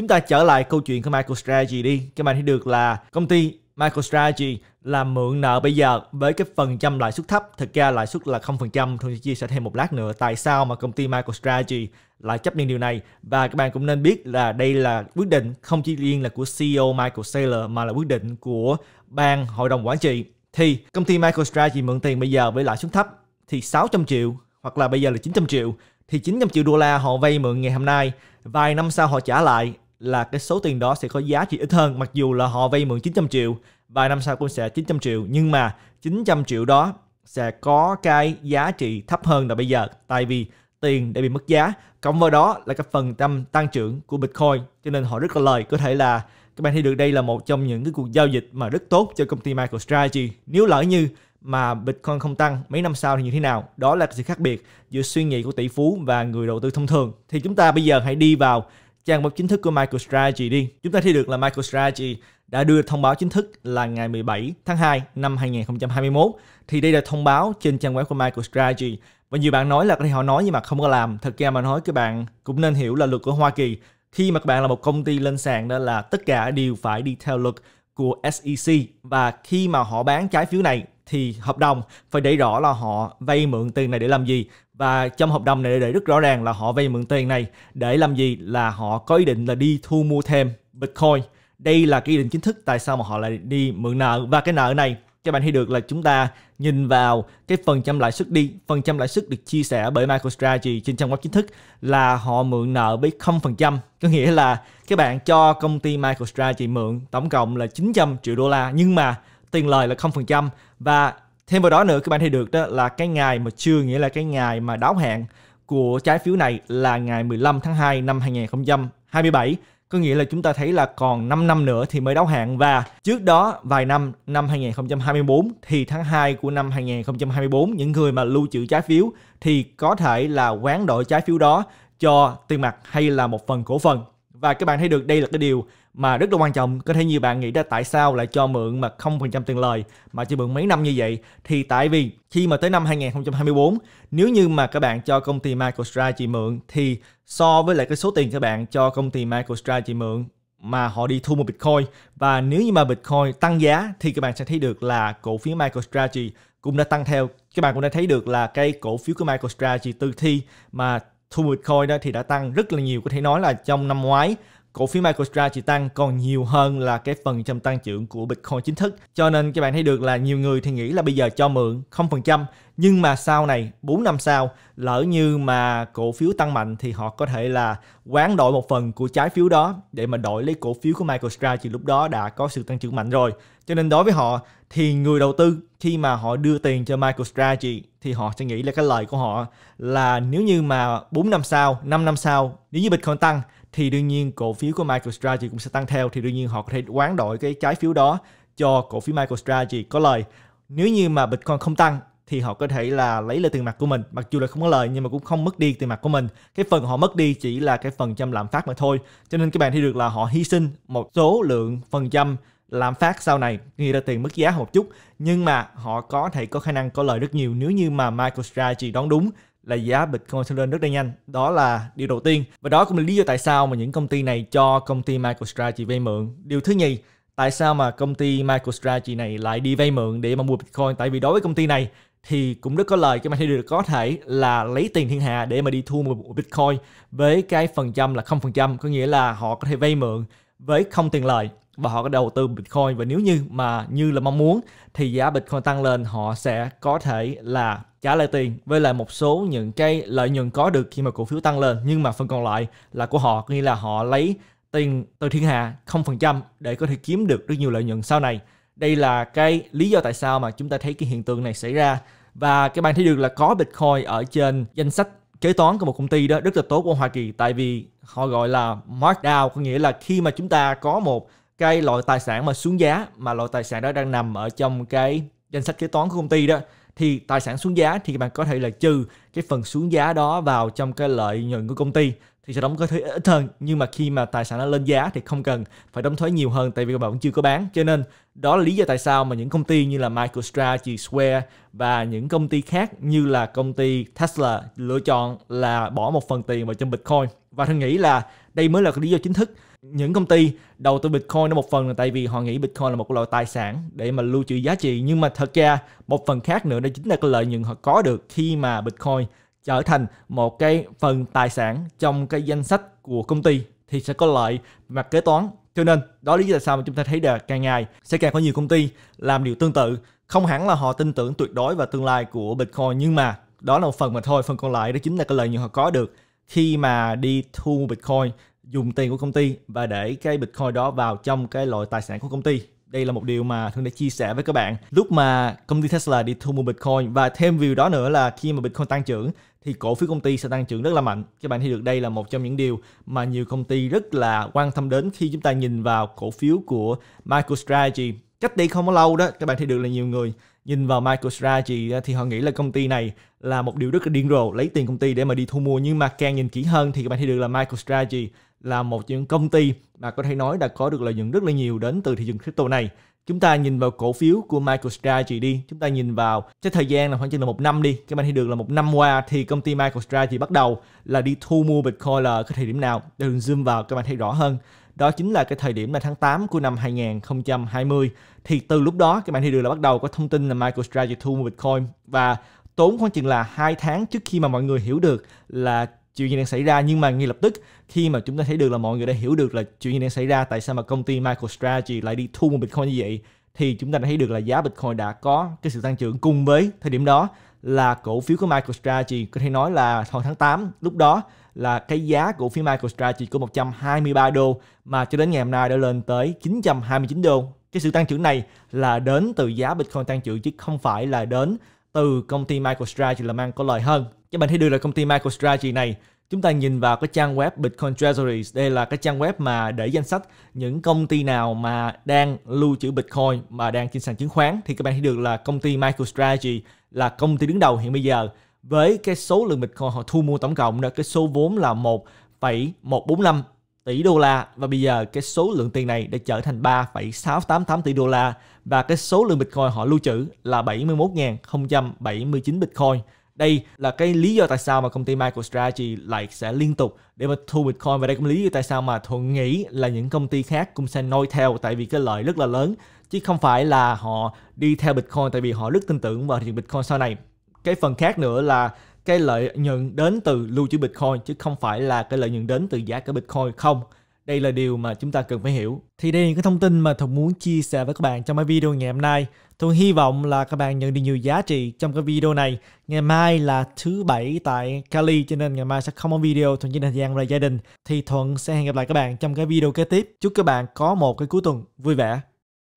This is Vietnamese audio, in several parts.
Chúng ta trở lại câu chuyện của MicroStrategy đi. Các bạn thấy được là công ty MicroStrategy làm mượn nợ bây giờ với cái phần trăm lãi suất thấp. Thực ra lãi suất là 0%, tôi sẽ chia sẻ thêm một lát nữa tại sao mà công ty MicroStrategy lại chấp nhận điều này. Và các bạn cũng nên biết là đây là quyết định không chỉ riêng là của CEO Michael Saylor mà là quyết định của ban hội đồng quản trị. Thì công ty MicroStrategy mượn tiền bây giờ với lãi suất thấp thì 600 triệu hoặc là bây giờ là 900 triệu thì 900 triệu đô la họ vay mượn ngày hôm nay vài năm sau họ trả lại là cái số tiền đó sẽ có giá trị ít hơn mặc dù là họ vay mượn 900 triệu vài năm sau cũng sẽ 900 triệu nhưng mà 900 triệu đó sẽ có cái giá trị thấp hơn là bây giờ tại vì tiền đã bị mất giá cộng vào đó là cái phần tăng tăng trưởng của Bitcoin cho nên họ rất là lời có thể là các bạn thấy được đây là một trong những cái cuộc giao dịch mà rất tốt cho công ty MicroStrategy nếu lỡ như mà Bitcoin không tăng mấy năm sau thì như thế nào đó là sự khác biệt giữa suy nghĩ của tỷ phú và người đầu tư thông thường thì chúng ta bây giờ hãy đi vào trang web chính thức của MicroStrategy đi. Chúng ta thấy được là MicroStrategy đã đưa thông báo chính thức là ngày 17 tháng 2 năm 2021. Thì đây là thông báo trên trang web của MicroStrategy. Và nhiều bạn nói là có họ nói nhưng mà không có làm. Thật ra mà nói các bạn cũng nên hiểu là luật của Hoa Kỳ. Khi mà các bạn là một công ty lên sàn đó là tất cả đều phải đi theo luật của SEC và khi mà họ bán trái phiếu này thì hợp đồng phải để rõ là họ vay mượn tiền này để làm gì và trong hợp đồng này để rất rõ ràng là họ vay mượn tiền này để làm gì là họ có ý định là đi thu mua thêm Bitcoin đây là cái ý định chính thức tại sao mà họ lại đi mượn nợ và cái nợ này các bạn thấy được là chúng ta nhìn vào cái phần trăm lãi suất đi phần trăm lãi suất được chia sẻ bởi MicroStrategy trên trang web chính thức là họ mượn nợ với 0% có nghĩa là các bạn cho công ty MicroStrategy mượn tổng cộng là 900 triệu đô la nhưng mà tiền lời là 0% và thêm vào đó nữa các bạn thấy được đó là cái ngày mà chưa nghĩa là cái ngày mà đáo hạn của trái phiếu này là ngày 15 tháng 2 năm 2027 có nghĩa là chúng ta thấy là còn 5 năm nữa thì mới đáo hạn và trước đó vài năm năm 2024 thì tháng 2 của năm 2024 những người mà lưu trữ trái phiếu thì có thể là quán đổi trái phiếu đó cho tiền mặt hay là một phần cổ phần và các bạn thấy được đây là cái điều mà rất là quan trọng. Có thể nhiều bạn nghĩ ra tại sao lại cho mượn mà không phần trăm tiền lời mà chỉ mượn mấy năm như vậy. Thì tại vì khi mà tới năm 2024, nếu như mà các bạn cho công ty MicroStrategy mượn thì so với lại cái số tiền các bạn cho công ty MicroStrategy mượn mà họ đi thu một Bitcoin và nếu như mà Bitcoin tăng giá thì các bạn sẽ thấy được là cổ phiếu MicroStrategy cũng đã tăng theo các bạn cũng đã thấy được là cái cổ phiếu của MicroStrategy từ khi mà thu bitcoin đó thì đã tăng rất là nhiều có thể nói là trong năm ngoái cổ phiếu MicroStrategy tăng còn nhiều hơn là cái phần trăm tăng trưởng của Bitcoin chính thức. Cho nên các bạn thấy được là nhiều người thì nghĩ là bây giờ cho mượn 0%, nhưng mà sau này 4 năm sau lỡ như mà cổ phiếu tăng mạnh thì họ có thể là quán đổi một phần của trái phiếu đó để mà đổi lấy cổ phiếu của MicroStrategy lúc đó đã có sự tăng trưởng mạnh rồi. Cho nên đối với họ thì người đầu tư khi mà họ đưa tiền cho MicroStrategy thì họ sẽ nghĩ là cái lời của họ là nếu như mà 4 năm sau, 5 năm sau nếu như Bitcoin tăng thì đương nhiên cổ phiếu của MicroStrategy cũng sẽ tăng theo thì đương nhiên họ có thể quán đổi cái trái phiếu đó cho cổ phiếu MicroStrategy có lời. Nếu như mà Bitcoin không tăng thì họ có thể là lấy lại tiền mặt của mình mặc dù là không có lời nhưng mà cũng không mất đi tiền mặt của mình cái phần họ mất đi chỉ là cái phần trăm lạm phát mà thôi cho nên các bạn thấy được là họ hy sinh một số lượng phần trăm lạm phát sau này nghĩa ra tiền mất giá một chút nhưng mà họ có thể có khả năng có lời rất nhiều nếu như mà MicroStrategy đoán đúng là giá Bitcoin sẽ lên rất là nhanh. Đó là điều đầu tiên. Và đó cũng là lý do tại sao mà những công ty này cho công ty MicroStrategy vay mượn. Điều thứ nhì, tại sao mà công ty MicroStrategy này lại đi vay mượn để mà mua Bitcoin? Tại vì đối với công ty này thì cũng rất có lời cái mà được có thể là lấy tiền thiên hạ để mà đi thu một Bitcoin với cái phần trăm là 0%, có nghĩa là họ có thể vay mượn với không tiền lời và họ có đầu tư Bitcoin và nếu như mà như là mong muốn thì giá Bitcoin tăng lên họ sẽ có thể là trả lại tiền với lại một số những cái lợi nhuận có được khi mà cổ phiếu tăng lên nhưng mà phần còn lại là của họ nghĩa là họ lấy tiền từ thiên hạ 0% để có thể kiếm được rất nhiều lợi nhuận sau này. Đây là cái lý do tại sao mà chúng ta thấy cái hiện tượng này xảy ra và các bạn thấy được là có Bitcoin ở trên danh sách kế toán của một công ty đó rất là tốt của Hoa Kỳ tại vì họ gọi là markdown có nghĩa là khi mà chúng ta có một cái loại tài sản mà xuống giá mà loại tài sản đó đang nằm ở trong cái danh sách kế toán của công ty đó thì tài sản xuống giá thì bạn có thể là trừ cái phần xuống giá đó vào trong cái lợi nhuận của công ty thì sẽ đóng có thuế ít hơn nhưng mà khi mà tài sản nó lên giá thì không cần phải đóng thuế nhiều hơn tại vì các bạn vẫn chưa có bán cho nên đó là lý do tại sao mà những công ty như là MicroStrategy, Square và những công ty khác như là công ty Tesla lựa chọn là bỏ một phần tiền vào trong Bitcoin và thân nghĩ là đây mới là cái lý do chính thức những công ty đầu tư Bitcoin nó một phần là tại vì họ nghĩ Bitcoin là một loại tài sản để mà lưu trữ giá trị nhưng mà thật ra một phần khác nữa đó chính là cái lợi nhuận họ có được khi mà Bitcoin trở thành một cái phần tài sản trong cái danh sách của công ty thì sẽ có lợi mặt kế toán cho nên đó lý do tại sao mà chúng ta thấy là càng ngày sẽ càng có nhiều công ty làm điều tương tự không hẳn là họ tin tưởng tuyệt đối vào tương lai của Bitcoin nhưng mà đó là một phần mà thôi phần còn lại đó chính là cái lợi nhuận họ có được khi mà đi thu Bitcoin dùng tiền của công ty và để cái Bitcoin đó vào trong cái loại tài sản của công ty. Đây là một điều mà thường đã chia sẻ với các bạn. Lúc mà công ty Tesla đi thu mua Bitcoin và thêm điều đó nữa là khi mà Bitcoin tăng trưởng thì cổ phiếu công ty sẽ tăng trưởng rất là mạnh. Các bạn thấy được đây là một trong những điều mà nhiều công ty rất là quan tâm đến khi chúng ta nhìn vào cổ phiếu của MicroStrategy. Cách đây không có lâu đó, các bạn thấy được là nhiều người nhìn vào Michael Strategy thì họ nghĩ là công ty này là một điều rất là điên rồ lấy tiền công ty để mà đi thu mua nhưng mà càng nhìn kỹ hơn thì các bạn thấy được là Michael Strategy là một những công ty mà có thể nói đã có được lợi nhuận rất là nhiều đến từ thị trường crypto này chúng ta nhìn vào cổ phiếu của MicroStrategy đi chúng ta nhìn vào cái thời gian là khoảng chừng là một năm đi các bạn thấy được là một năm qua thì công ty MicroStrategy bắt đầu là đi thu mua Bitcoin là cái thời điểm nào để zoom vào các bạn thấy rõ hơn đó chính là cái thời điểm là tháng 8 của năm 2020 thì từ lúc đó các bạn thấy được là bắt đầu có thông tin là MicroStrategy thu mua Bitcoin và tốn khoảng chừng là hai tháng trước khi mà mọi người hiểu được là chuyện gì đang xảy ra nhưng mà ngay lập tức khi mà chúng ta thấy được là mọi người đã hiểu được là chuyện gì đang xảy ra tại sao mà công ty MicroStrategy lại đi thu một Bitcoin như vậy thì chúng ta đã thấy được là giá Bitcoin đã có cái sự tăng trưởng cùng với thời điểm đó là cổ phiếu của MicroStrategy có thể nói là hồi tháng 8 lúc đó là cái giá cổ phiếu MicroStrategy của 123 đô mà cho đến ngày hôm nay đã lên tới 929 đô. Cái sự tăng trưởng này là đến từ giá Bitcoin tăng trưởng chứ không phải là đến từ công ty MicroStrategy làm ăn có lợi hơn. Các bạn thấy được là công ty MicroStrategy này chúng ta nhìn vào cái trang web Bitcoin Treasuries đây là cái trang web mà để danh sách những công ty nào mà đang lưu trữ Bitcoin mà đang trên sàn chứng khoán thì các bạn thấy được là công ty MicroStrategy là công ty đứng đầu hiện bây giờ với cái số lượng Bitcoin họ thu mua tổng cộng là cái số vốn là 1,145 tỷ đô la và bây giờ cái số lượng tiền này đã trở thành 3,688 tỷ đô la và cái số lượng Bitcoin họ lưu trữ là 71.079 Bitcoin. Đây là cái lý do tại sao mà công ty MicroStrategy lại sẽ liên tục để mà thu Bitcoin và đây cũng là lý do tại sao mà Thuận nghĩ là những công ty khác cũng sẽ noi theo tại vì cái lợi rất là lớn chứ không phải là họ đi theo Bitcoin tại vì họ rất tin tưởng vào thị Bitcoin sau này. Cái phần khác nữa là cái lợi nhuận đến từ lưu trữ Bitcoin chứ không phải là cái lợi nhuận đến từ giá cả Bitcoin không. Đây là điều mà chúng ta cần phải hiểu. Thì đây là những cái thông tin mà Thuận muốn chia sẻ với các bạn trong cái video ngày hôm nay. Thuận hy vọng là các bạn nhận được nhiều giá trị trong cái video này. Ngày mai là thứ bảy tại Cali cho nên ngày mai sẽ không có video Thuận chỉ thời gian ra gia đình. Thì Thuận sẽ hẹn gặp lại các bạn trong cái video kế tiếp. Chúc các bạn có một cái cuối tuần vui vẻ.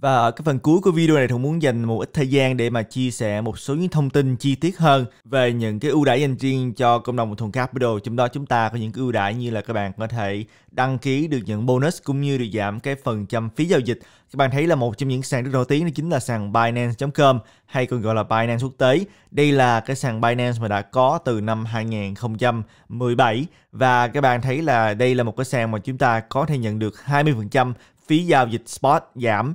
Và ở cái phần cuối của video này Thuận muốn dành một ít thời gian để mà chia sẻ một số những thông tin chi tiết hơn về những cái ưu đãi dành riêng cho cộng đồng Thuận Capital. Trong đó chúng ta có những cái ưu đãi như là các bạn có thể đăng ký được những bonus cũng như được giảm cái phần trăm phí giao dịch. Các bạn thấy là một trong những sàn rất nổi tiếng đó chính là sàn Binance.com hay còn gọi là Binance quốc tế. Đây là cái sàn Binance mà đã có từ năm 2017 và các bạn thấy là đây là một cái sàn mà chúng ta có thể nhận được 20% phí giao dịch spot giảm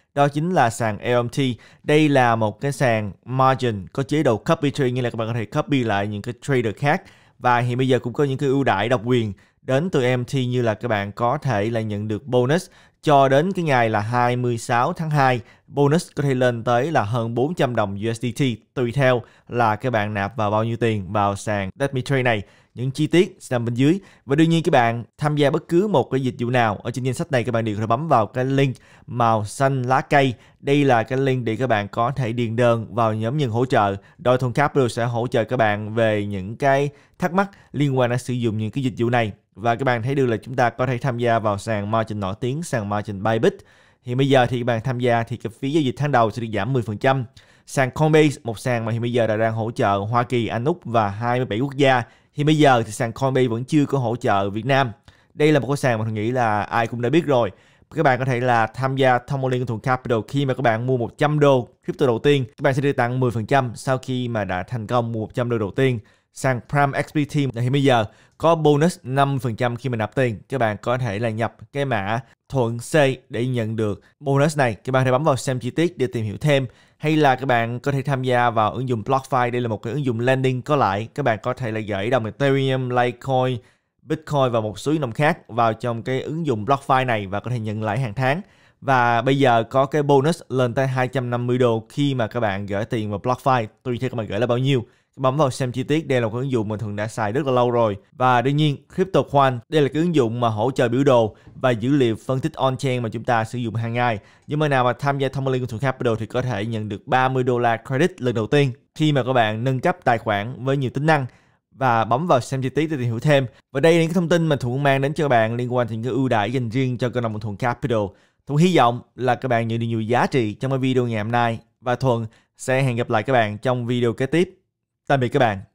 đó chính là sàn LMT. Đây là một cái sàn margin có chế độ copy trade nghĩa là các bạn có thể copy lại những cái trader khác và hiện bây giờ cũng có những cái ưu đãi độc quyền đến từ MT như là các bạn có thể là nhận được bonus cho đến cái ngày là 26 tháng 2 bonus có thể lên tới là hơn 400 đồng USDT tùy theo là các bạn nạp vào bao nhiêu tiền vào sàn Let Trade này những chi tiết sẽ nằm bên dưới và đương nhiên các bạn tham gia bất cứ một cái dịch vụ nào ở trên danh sách này các bạn đều có thể bấm vào cái link màu xanh lá cây đây là cái link để các bạn có thể điền đơn vào nhóm nhân hỗ trợ đội thôn capital sẽ hỗ trợ các bạn về những cái thắc mắc liên quan đến sử dụng những cái dịch vụ này và các bạn thấy được là chúng ta có thể tham gia vào sàn margin nổi tiếng sàn margin Bybit thì bây giờ thì các bạn tham gia thì cái phí giao dịch tháng đầu sẽ được giảm 10% sàn Coinbase một sàn mà hiện bây giờ đã đang hỗ trợ Hoa Kỳ, Anh Úc và 27 quốc gia thì bây giờ thì sàn Coinbase vẫn chưa có hỗ trợ Việt Nam đây là một cái sàn mà tôi nghĩ là ai cũng đã biết rồi các bạn có thể là tham gia thông qua liên thuộc Capital khi mà các bạn mua 100 đô crypto đầu tiên các bạn sẽ được tặng 10% sau khi mà đã thành công mua 100 đô đầu tiên sàn Prime XPT hiện bây giờ có bonus 5% khi mà nạp tiền các bạn có thể là nhập cái mã thuận C để nhận được bonus này các bạn hãy bấm vào xem chi tiết để tìm hiểu thêm hay là các bạn có thể tham gia vào ứng dụng BlockFi đây là một cái ứng dụng lending có lại các bạn có thể là gửi đồng Ethereum, Litecoin, Bitcoin và một số đồng khác vào trong cái ứng dụng BlockFi này và có thể nhận lãi hàng tháng và bây giờ có cái bonus lên tới 250 đô khi mà các bạn gửi tiền vào BlockFi tùy theo các bạn gửi là bao nhiêu Bấm vào xem chi tiết, đây là một ứng dụng mà thường đã xài rất là lâu rồi. Và đương nhiên, CryptoQuant đây là cái ứng dụng mà hỗ trợ biểu đồ và dữ liệu phân tích on-chain mà chúng ta sử dụng hàng ngày. Những bạn nào mà tham gia thông linh của Thượng Capital thì có thể nhận được 30 đô la credit lần đầu tiên khi mà các bạn nâng cấp tài khoản với nhiều tính năng và bấm vào xem chi tiết để tìm hiểu thêm. Và đây là những thông tin mà Thuận mang đến cho các bạn liên quan đến cái ưu đãi dành riêng cho cộng đồng Thuận Capital. Thuận hy vọng là các bạn nhận được nhiều giá trị trong cái video ngày hôm nay và Thuận sẽ hẹn gặp lại các bạn trong video kế tiếp. Tạm biệt các bạn.